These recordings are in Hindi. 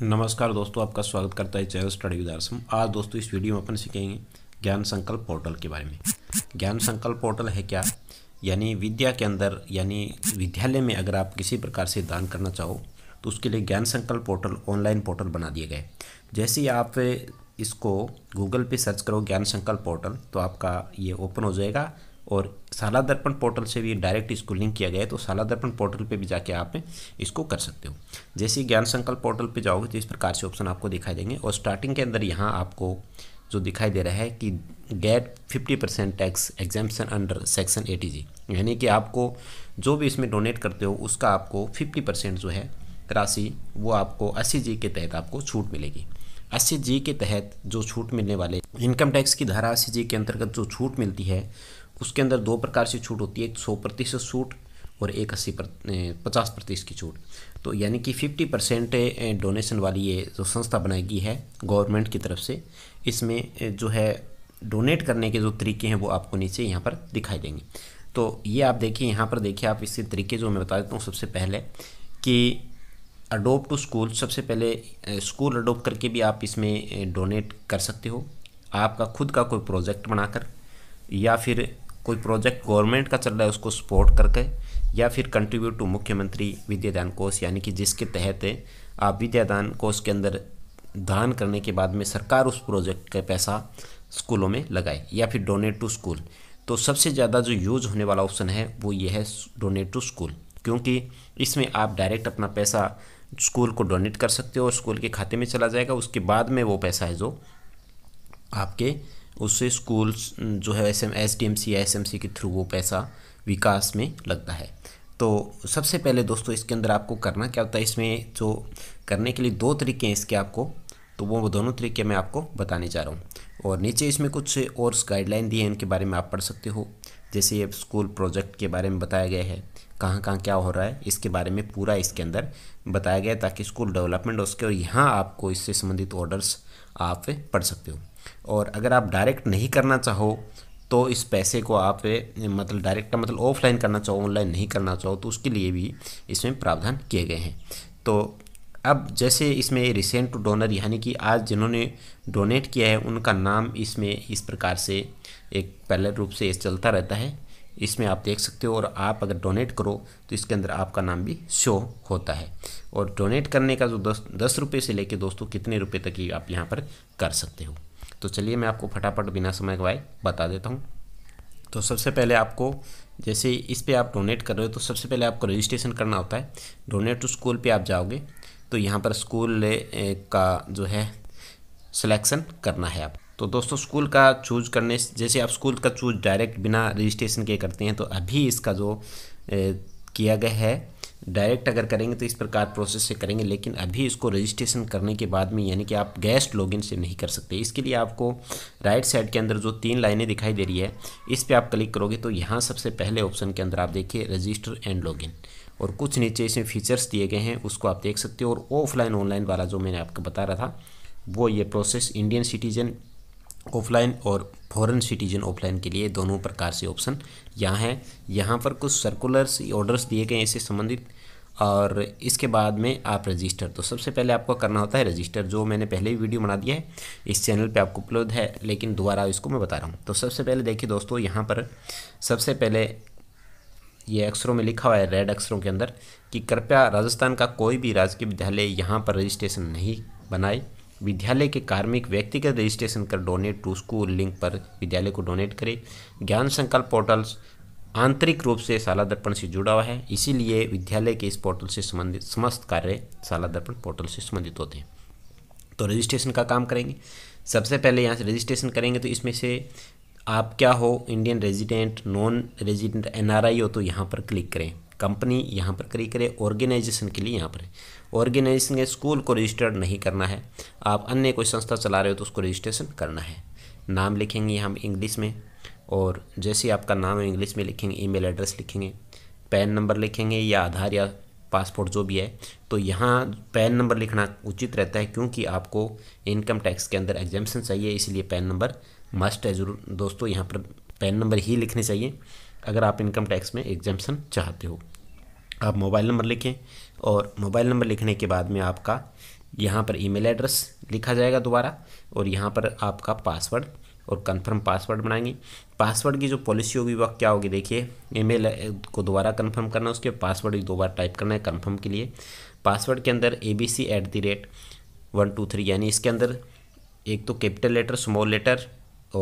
नमस्कार दोस्तों आपका स्वागत करता है चैनल स्टडी विदारसम आज दोस्तों इस वीडियो में अपन सीखेंगे ज्ञान संकल्प पोर्टल के बारे में ज्ञान संकल्प पोर्टल है क्या यानी विद्या के अंदर यानी विद्यालय में अगर आप किसी प्रकार से दान करना चाहो तो उसके लिए ज्ञान संकल्प पोर्टल ऑनलाइन पोर्टल बना दिए गए जैसे ही आप इसको गूगल पे सर्च करो ज्ञान संकल्प पोर्टल तो आपका ये ओपन हो जाएगा और साला दर्पण पोर्टल से भी डायरेक्ट इसको लिंक किया गया है तो साला दर्पण पोर्टल पे भी जाके आप इसको कर सकते हो जैसे ही ज्ञान संकल्प पोर्टल पे जाओगे तो इस प्रकार से ऑप्शन आपको दिखाई देंगे और स्टार्टिंग के अंदर यहाँ आपको जो दिखाई दे रहा है कि get fifty percent tax exemption under section A यानी कि आपको जो भी इसमें डोनेट करते हो उसका आपको फिफ्टी परसेंट जो है राशि वो आपको अस्सी जी के तहत आपको छूट मिलेगी अस्सी जी के तहत जो छूट मिलने वाले इनकम टैक्स की धारा अस्सी जी के अंतर्गत जो छूट मिलती है उसके अंदर दो प्रकार से छूट होती है एक सौ प्रतिशत छूट और एक अस्सी पचास प्रतिशत की छूट तो यानी कि फिफ्टी परसेंट डोनेशन वाली ये जो संस्था बनाई गई है गवर्नमेंट की तरफ से इसमें जो है डोनेट करने के जो तरीके हैं वो आपको नीचे यहाँ पर दिखाई देंगे तो ये आप देखिए यहाँ पर देखिए आप इसके तरीके जो मैं बता देता हूँ सबसे पहले कि अडोप्ट टू स्कूल सबसे पहले स्कूल अडोप्ट करके भी आप इसमें डोनेट कर सकते हो आपका खुद का कोई प्रोजेक्ट बनाकर या फिर कोई प्रोजेक्ट गवर्नमेंट का चल रहा है उसको सपोर्ट करके या फिर कंट्रीब्यूट टू मुख्यमंत्री विद्यादान कोष यानी कि जिसके तहत आप विद्यादान कोष के अंदर दान करने के बाद में सरकार उस प्रोजेक्ट का पैसा स्कूलों में लगाए या फिर डोनेट टू स्कूल तो सबसे ज़्यादा जो यूज होने वाला ऑप्शन है वो ये है डोनेट टू स्कूल क्योंकि इसमें आप डायरेक्ट अपना पैसा स्कूल को डोनेट कर सकते हो और स्कूल के खाते में चला जाएगा उसके बाद में वो पैसा है जो आपके उससे स्कूल्स जो है S M S D M C S M C के थ्रू वो पैसा विकास में लगता है तो सबसे पहले दोस्तों इसके अंदर आपको करना क्या होता है इसमें जो करने के लिए दो तरीके हैं इसके आपको तो वो दोनों तरीके मैं आपको बताने जा रहा हूँ और नीचे इसमें कुछ और गाइडलाइन दिए हैं इनके बारे में आप पढ़ सकते हो जैसे ये स्कूल प्रोजेक्ट के बारे में बताया गया है कहाँ कहाँ क्या हो रहा है इसके बारे में पूरा इसके अंदर बताया गया है ताकि स्कूल डेवलपमेंट हो सके और यहाँ आपको इससे संबंधित ऑर्डर्स आप पढ़ सकते हो और अगर आप डायरेक्ट नहीं करना चाहो तो इस पैसे को आप मतलब डायरेक्ट मतलब ऑफलाइन करना चाहो ऑनलाइन नहीं करना चाहो तो उसके लिए भी इसमें प्रावधान किए गए हैं तो अब जैसे इसमें रिसेंट डोनर यानी कि आज जिन्होंने डोनेट किया है उनका नाम इसमें इस प्रकार से एक पहले रूप से चलता रहता है इसमें आप देख सकते हो और आप अगर डोनेट करो तो इसके अंदर आपका नाम भी शो होता है और डोनेट करने का जो दस दस रुपये से लेके दोस्तों कितने रुपए तक ही आप यहाँ पर कर सकते हो तो चलिए मैं आपको फटाफट बिना समय गवाए बता देता हूँ तो सबसे पहले आपको जैसे इस पर आप डोनेट कर रहे हो तो सबसे पहले आपको रजिस्ट्रेशन करना होता है डोनेट टू स्कूल पे आप जाओगे तो यहाँ पर स्कूल का जो है सिलेक्शन करना है आप तो दोस्तों स्कूल का चूज करने जैसे आप स्कूल का चूज डायरेक्ट बिना रजिस्ट्रेशन के करते हैं तो अभी इसका जो ए, किया गया है डायरेक्ट अगर करेंगे तो इस प्रकार प्रोसेस से करेंगे लेकिन अभी इसको रजिस्ट्रेशन करने के बाद में यानी कि आप गेस्ट लॉगिन से नहीं कर सकते इसके लिए आपको राइट साइड के अंदर जो तीन लाइनें दिखाई दे रही है इस पर आप क्लिक करोगे तो यहाँ सबसे पहले ऑप्शन के अंदर आप देखिए रजिस्टर एंड लॉगिन और कुछ नीचे इसमें फीचर्स दिए गए हैं उसको आप देख सकते हो और ऑफलाइन ऑनलाइन वाला जो मैंने आपको बता रहा था वो ये प्रोसेस इंडियन सिटीजन ऑफलाइन और फॉरेन सिटीजन ऑफलाइन के लिए दोनों प्रकार से ऑप्शन यहाँ हैं यहाँ पर कुछ सर्कुलर्स ऑर्डर्स दिए गए हैं इससे संबंधित और इसके बाद में आप रजिस्टर तो सबसे पहले आपको करना होता है रजिस्टर जो मैंने पहले ही वीडियो बना दिया है इस चैनल पे आपको उपलब्ध है लेकिन दोबारा इसको मैं बता रहा हूँ तो सबसे पहले देखिए दोस्तों यहाँ पर सबसे पहले ये अक्षरों में लिखा हुआ है रेड अक्षरों के अंदर कि कृपया राजस्थान का कोई भी राजकीय विद्यालय यहाँ पर रजिस्ट्रेशन नहीं बनाए विद्यालय के कार्मिक व्यक्तिगत रजिस्ट्रेशन कर डोनेट टू स्कूल लिंक पर विद्यालय को डोनेट करें ज्ञान संकल्प पोर्टल्स आंतरिक रूप से शाला दर्पण से जुड़ा हुआ है इसीलिए विद्यालय के इस पोर्टल से संबंधित समस्त कार्य शाला दर्पण पोर्टल से संबंधित होते हैं तो रजिस्ट्रेशन का काम करेंगे सबसे पहले यहाँ से रजिस्ट्रेशन करेंगे तो इसमें से आप क्या हो Indian resident non resident NRI हो तो यहाँ पर क्लिक करें कंपनी यहाँ पर क्लिक करें ऑर्गेनाइजेशन के लिए यहाँ पर ऑर्गेनाइजेशन या स्कूल को रजिस्टर्ड नहीं करना है आप अन्य कोई संस्था चला रहे हो तो उसको रजिस्ट्रेशन करना है नाम लिखेंगे हम इंग्लिश में और जैसे आपका नाम इंग्लिश में लिखेंगे ईमेल एड्रेस लिखेंगे पैन नंबर लिखेंगे या आधार या पासपोर्ट जो भी है तो यहाँ पैन नंबर लिखना उचित रहता है क्योंकि आपको इनकम टैक्स के अंदर एग्जामेशन चाहिए इसलिए पैन नंबर मस्ट है ज़रूर दोस्तों यहाँ पर पैन नंबर ही लिखने चाहिए अगर आप इनकम टैक्स में एग्जामेशन चाहते हो आप मोबाइल नंबर लिखें और मोबाइल नंबर लिखने के बाद में आपका यहाँ पर ईमेल एड्रेस लिखा जाएगा दोबारा और यहाँ पर आपका पासवर्ड और कंफर्म पासवर्ड बनाएंगे पासवर्ड की जो पॉलिसी होगी वह क्या होगी देखिए ईमेल को दोबारा कंफर्म करना है उसके पासवर्ड भी दोबारा टाइप करना है कंफर्म के लिए पासवर्ड के अंदर A B C at the rate one two three यानी इसके अंदर एक तो कैपिटल लेटर स्मॉल लेटर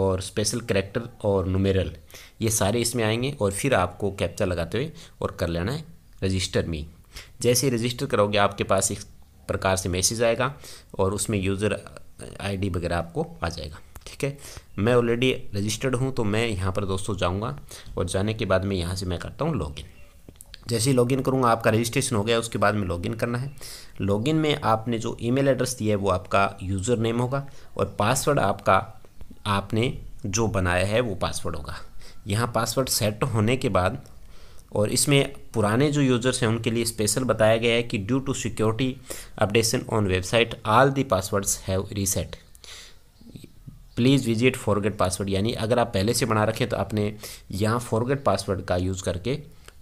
और स्पेशल करेक्टर और नुमेरल ये सारे इसमें आएंगे और फिर आपको कैप्चा लगाते हुए और कर लेना है रजिस्टर मी जैसे ही रजिस्टर करोगे आपके पास एक प्रकार से मैसेज आएगा और उसमें यूज़र आईडी वगैरह आपको आ जाएगा ठीक है मैं ऑलरेडी रजिस्टर्ड हूँ तो मैं यहाँ पर दोस्तों जाऊँगा और जाने के बाद मैं यहाँ से मैं करता हूँ लॉगिन जैसे ही लॉगिन करूँगा आपका रजिस्ट्रेशन हो गया उसके बाद में लॉगिन करना है लॉगिन में आपने जो ईमेल एड्रेस दिया है वो आपका यूज़र नेम होगा और पासवर्ड आपका आपने जो बनाया है वो पासवर्ड होगा यहाँ पासवर्ड सेट होने के बाद और इसमें पुराने जो यूज़र्स हैं उनके लिए स्पेशल बताया गया है कि due to security updation on website all the passwords have reset please visit forget password यानी अगर आप पहले से बना रखें तो आपने यहाँ फॉरगेट पासवर्ड का यूज़ करके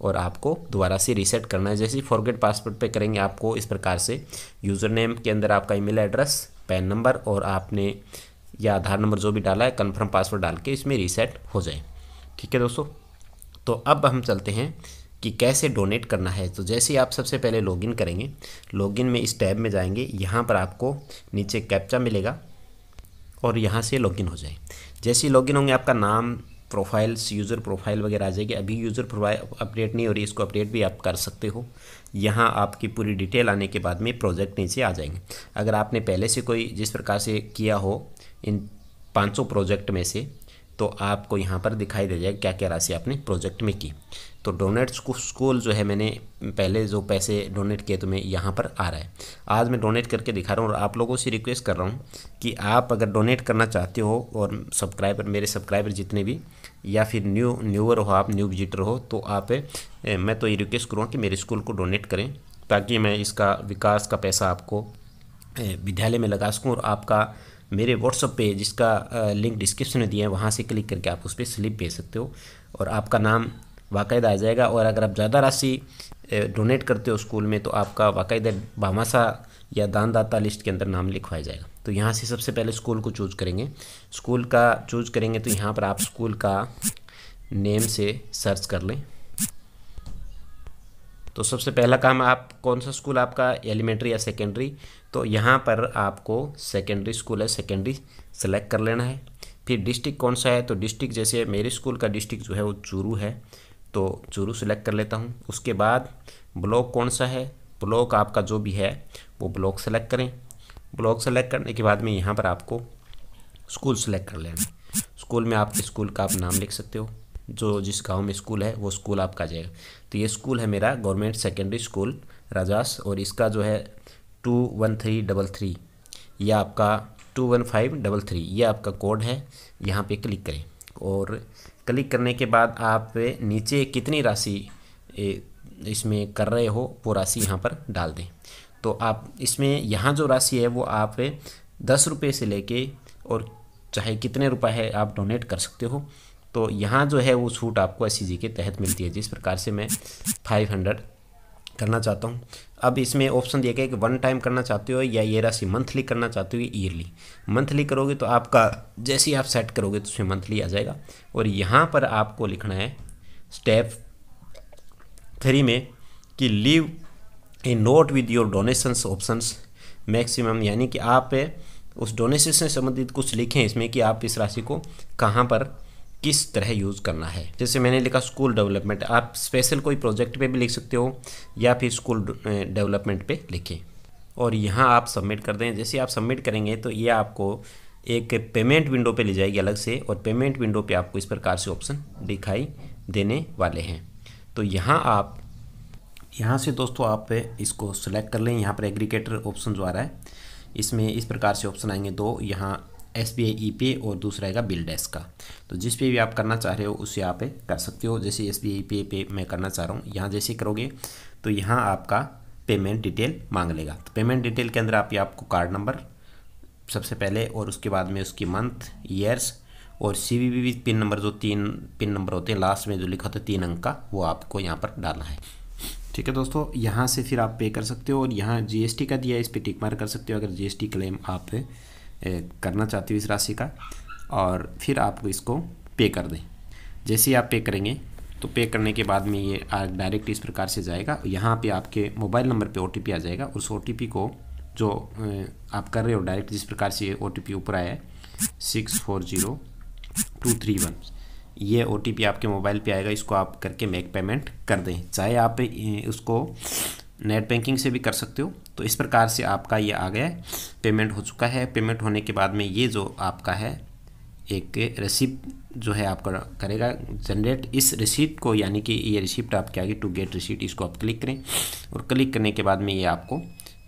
और आपको दोबारा से रीसेट करना है जैसे ही फॉरगेट पासवर्ड पे करेंगे आपको इस प्रकार से यूज़र नेम के अंदर आपका ईमेल एड्रेस पैन नंबर और आपने या आधार नंबर जो भी डाला है कन्फर्म पासवर्ड डाल के इसमें रीसेट हो जाए ठीक है दोस्तों तो अब हम चलते हैं कि कैसे डोनेट करना है तो जैसे आप सबसे पहले लॉगिन करेंगे लॉगिन में इस टैब में जाएंगे यहाँ पर आपको नीचे कैप्चा मिलेगा और यहाँ से लॉगिन हो जाए जैसे ही लॉगिन होंगे आपका नाम प्रोफाइल्स यूज़र प्रोफाइल वगैरह आ जाएगी अभी यूज़र प्रोफाइल अपडेट नहीं हो रही इसको अपडेट भी आप कर सकते हो यहाँ आपकी पूरी डिटेल आने के बाद में प्रोजेक्ट नीचे आ जाएंगे अगर आपने पहले से कोई जिस प्रकार से किया हो इन पाँचों प्रोजेक्ट में से तो आपको यहाँ पर दिखाई दे जाएगा क्या क्या राशि आपने प्रोजेक्ट में की तो डोनेट स्कूल जो है मैंने पहले जो पैसे डोनेट किए तो मैं यहाँ पर आ रहा है आज मैं डोनेट करके दिखा रहा हूँ और आप लोगों से रिक्वेस्ट कर रहा हूँ कि आप अगर डोनेट करना चाहते हो और सब्सक्राइबर मेरे सब्सक्राइबर जितने भी या फिर न्यू न्यूअर हो आप न्यू विजिटर हो तो आप मैं तो ये रिक्वेस्ट करूँगा कि मेरे स्कूल को डोनेट करें ताकि मैं इसका विकास का पैसा आपको विद्यालय में लगा सकूँ और आपका मेरे व्हाट्सअप पे जिसका लिंक डिस्क्रिप्शन में दिया है वहाँ से क्लिक करके आप उस पर स्लिप भेज सकते हो और आपका नाम बाकायदा आ जाएगा और अगर आप ज़्यादा राशि डोनेट करते हो स्कूल में तो आपका बाकायदा भामाशा या दानदाता लिस्ट के अंदर नाम लिखवाया जाएगा तो यहाँ से सबसे पहले स्कूल को चूज करेंगे स्कूल का चूज करेंगे तो यहाँ पर आप स्कूल का नेम से सर्च कर लें तो सबसे पहला काम आप कौन सा स्कूल आपका एलिमेंट्री या सेकेंडरी तो यहाँ पर आपको सेकेंडरी स्कूल है सेकेंडरी सेलेक्ट कर लेना है फिर डिस्ट्रिक्ट कौन सा है तो डिस्ट्रिक्ट जैसे मेरे स्कूल का डिस्ट्रिक्ट जो है वो चूरू है तो चूरू सेलेक्ट कर लेता हूँ उसके बाद ब्लॉक कौन सा है ब्लॉक आपका जो भी है वो ब्लॉक सेलेक्ट करें ब्लॉक सेलेक्ट करने के बाद में यहाँ पर आपको स्कूल सेलेक्ट कर लेना स्कूल में आप स्कूल का आप नाम लिख सकते हो जो जिस गांव में स्कूल है वो स्कूल आपका जाएगा तो ये स्कूल है मेरा गवर्नमेंट सेकेंडरी स्कूल राजास और इसका जो है two one three double three यह आपका two one five double three यह आपका कोड है यहाँ पे क्लिक करें और क्लिक करने के बाद आप नीचे कितनी राशि इसमें कर रहे हो वो राशि यहाँ पर डाल दें तो आप इसमें यहाँ जो राशि है वो आप दस रुपये से लेके और चाहे कितने रुपये है आप डोनेट कर सकते हो तो यहाँ जो है वो छूट आपको एस e के तहत मिलती है जिस प्रकार से मैं फाइव हंड्रेड करना चाहता हूँ अब इसमें ऑप्शन दिया गया कि वन टाइम करना चाहते हो या ये राशि मंथली करना चाहते हो ईयरली मंथली करोगे तो आपका जैसे ही आप सेट करोगे तो उसमें मंथली आ जाएगा और यहाँ पर आपको लिखना है स्टेप थ्री में कि leave a note with your donations options maximum यानी कि आप उस डोनेशन से संबंधित कुछ लिखें इसमें कि आप इस राशि को कहाँ पर किस तरह यूज़ करना है जैसे मैंने लिखा स्कूल डेवलपमेंट आप स्पेशल कोई प्रोजेक्ट पे भी लिख सकते हो या फिर स्कूल डेवलपमेंट पे लिखें और यहाँ आप सबमिट कर दें जैसे आप सबमिट करेंगे तो ये आपको एक पेमेंट विंडो पे ले जाएगी अलग से और पेमेंट विंडो पे आपको इस प्रकार से ऑप्शन दिखाई देने वाले हैं तो यहाँ आप यहाँ से दोस्तों आप इसको सेलेक्ट कर लें यहाँ पर एग्रीकेटर ऑप्शन जो आ रहा है इसमें इस प्रकार से ऑप्शन आएंगे दो यहाँ एस बी आई ई पे और दूसरा है बिल डेस्क का तो जिस पे भी आप करना चाह रहे हो उसे यहाँ पे कर सकते हो जैसे एस बी आई पे पे मैं करना चाह रहा हूँ यहाँ जैसे करोगे तो यहाँ आपका पेमेंट डिटेल मांग लेगा तो पेमेंट डिटेल के अंदर आप ये आपको कार्ड नंबर सबसे पहले और उसके बाद में उसकी मंथ ईयर्स और C V V pin number जो तीन पिन नंबर होते हैं लास्ट में जो लिखा होता है तीन अंक का वो आपको यहाँ पर डालना है ठीक है दोस्तों यहाँ से फिर आप पे कर सकते हो और यहाँ जीएसटी का दिया है इस पर टिक मार कर सकते हो अगर जीएसटी क्लेम आप करना चाहते हो इस राशि का और फिर आप इसको पे कर दें जैसे ही आप पे करेंगे तो पे करने के बाद में ये डायरेक्ट इस प्रकार से जाएगा यहाँ पे आपके मोबाइल नंबर पे ओ आ जाएगा उस ओ को जो आप कर रहे हो डायरेक्ट जिस प्रकार से ओ टी ऊपर आया है six four zero two three one ये ओ आपके मोबाइल पे आएगा इसको आप करके मेक पेमेंट कर दें चाहे आप उसको नेट बैंकिंग से भी कर सकते हो तो इस प्रकार से आपका ये आ गया पेमेंट हो चुका है पेमेंट होने के बाद में ये जो आपका है एक रिसिप्ट जो है आपका करेगा जनरेट इस रिसिप्ट को यानी कि ये रिसिप्ट आपके आगे टू गेट रिसिप्ट इसको आप क्लिक करें और क्लिक करने के बाद में ये आपको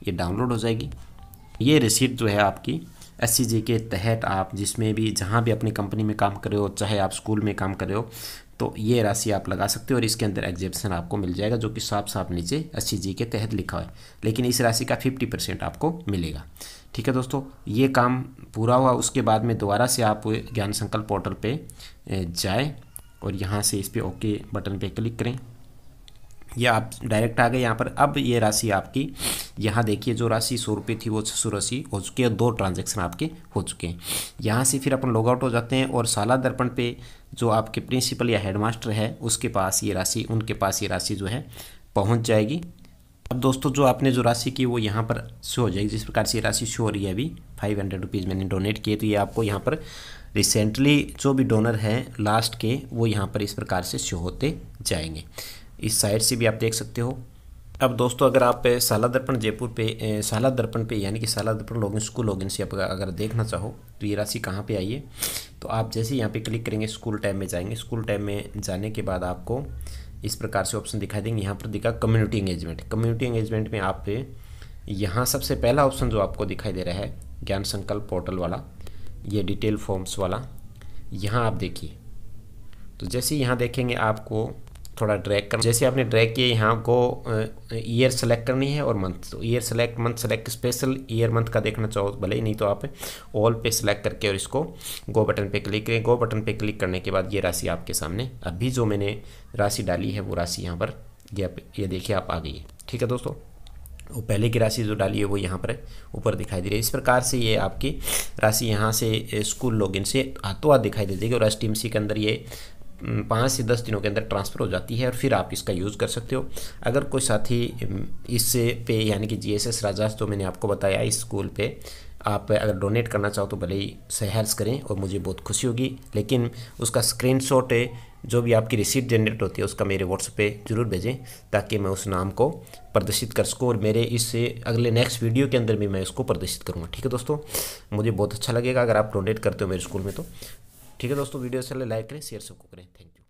ये डाउनलोड हो जाएगी ये रिसिप्ट जो है आपकी एस के तहत आप जिसमें भी जहाँ भी अपनी कंपनी में काम कर रहे हो चाहे आप स्कूल में काम कर रहे हो तो ये राशि आप लगा सकते हो और इसके अंदर एग्जेप्शन आपको मिल जाएगा जो कि साफ साफ नीचे अस्सी जी के तहत लिखा है लेकिन इस राशि का फिफ्टी परसेंट आपको मिलेगा ठीक है दोस्तों ये काम पूरा हुआ उसके बाद में दोबारा से आप ज्ञान संकल्प पोर्टल पे जाए और यहाँ से इस पर ओके बटन पे क्लिक करें या आप डायरेक्ट आ गए यहाँ पर अब ये राशि आपकी यहाँ देखिए जो राशि सौ रुपये थी वो छः सौ राशि हो चुकी है दो ट्रांजैक्शन आपके हो चुके हैं यहाँ से फिर अपन लॉग आउट हो जाते हैं और साला दर्पण पे जो आपके प्रिंसिपल या हेडमास्टर है उसके पास ये राशि उनके पास ये राशि जो है पहुंच जाएगी अब दोस्तों जो आपने जो राशि की वो यहाँ पर शो हो जाएगी जिस प्रकार से ये राशि शो हो रही है अभी फाइव हंड्रेड रुपीज़ मैंने डोनेट किए तो ये आपको यहाँ पर रिसेंटली जो भी डोनर हैं लास्ट के वो यहाँ पर इस प्रकार से शो होते जाएंगे इस साइड से भी आप देख सकते हो अब दोस्तों अगर आप साला दर्पण जयपुर पे साला दर्पण पे यानी कि साला दर्पण लॉगिन स्कूल लॉगिन से आप अगर देखना चाहो तो ये राशि कहाँ पे आई है तो आप जैसे यहाँ पे क्लिक करेंगे स्कूल टाइम में जाएंगे स्कूल टाइम में जाने के बाद आपको इस प्रकार से ऑप्शन दिखाई देंगे यहाँ पर दिखा कम्युनिटी एंगेजमेंट कम्युनिटी एंगेजमेंट में आप यहाँ सबसे पहला ऑप्शन जो आपको दिखाई दे रहा है ज्ञान संकल्प पोर्टल वाला ये डिटेल फॉर्म्स वाला यहाँ आप देखिए तो जैसे यहाँ देखेंगे आपको थोड़ा ड्रैग करना जैसे आपने ड्रैग किया यहाँ को ईयर सेलेक्ट करनी है और मंथ तो year select month select special year month का देखना चाहो भले ही नहीं तो आप ऑल पे सेलेक्ट करके और इसको गो बटन पे क्लिक करें गो बटन पे क्लिक करने के बाद ये राशि आपके सामने अभी जो मैंने राशि डाली है वो राशि यहाँ पर ये ये देखिए आप आ गई है ठीक है दोस्तों वो पहले की राशि जो डाली है वो यहाँ पर ऊपर दिखाई दे रही है इस प्रकार से ये आपकी राशि यहाँ से स्कूल लॉगिन से हाथों हाथ दिखाई दे देगी और एस के अंदर ये पाँच से दस दिनों के अंदर ट्रांसफ़र हो जाती है और फिर आप इसका यूज़ कर सकते हो अगर कोई साथी इस पे यानी कि जी एस एस राजास तो मैंने आपको बताया इस स्कूल पे आप अगर डोनेट करना चाहो तो भले ही सहर्स करें और मुझे बहुत खुशी होगी लेकिन उसका स्क्रीन शॉट जो भी आपकी रिसीट जनरेट होती है उसका मेरे व्हाट्सएप पे ज़रूर भेजें ताकि मैं उस नाम को प्रदर्शित कर सकूँ और मेरे इस अगले नेक्स्ट वीडियो के अंदर भी मैं इसको प्रदर्शित करूँगा ठीक है दोस्तों मुझे बहुत अच्छा लगेगा अगर आप डोनेट करते हो मेरे स्कूल में तो ठीक है दोस्तों वीडियो अच्छा लाइक करें शेयर सबको करें थैंक यू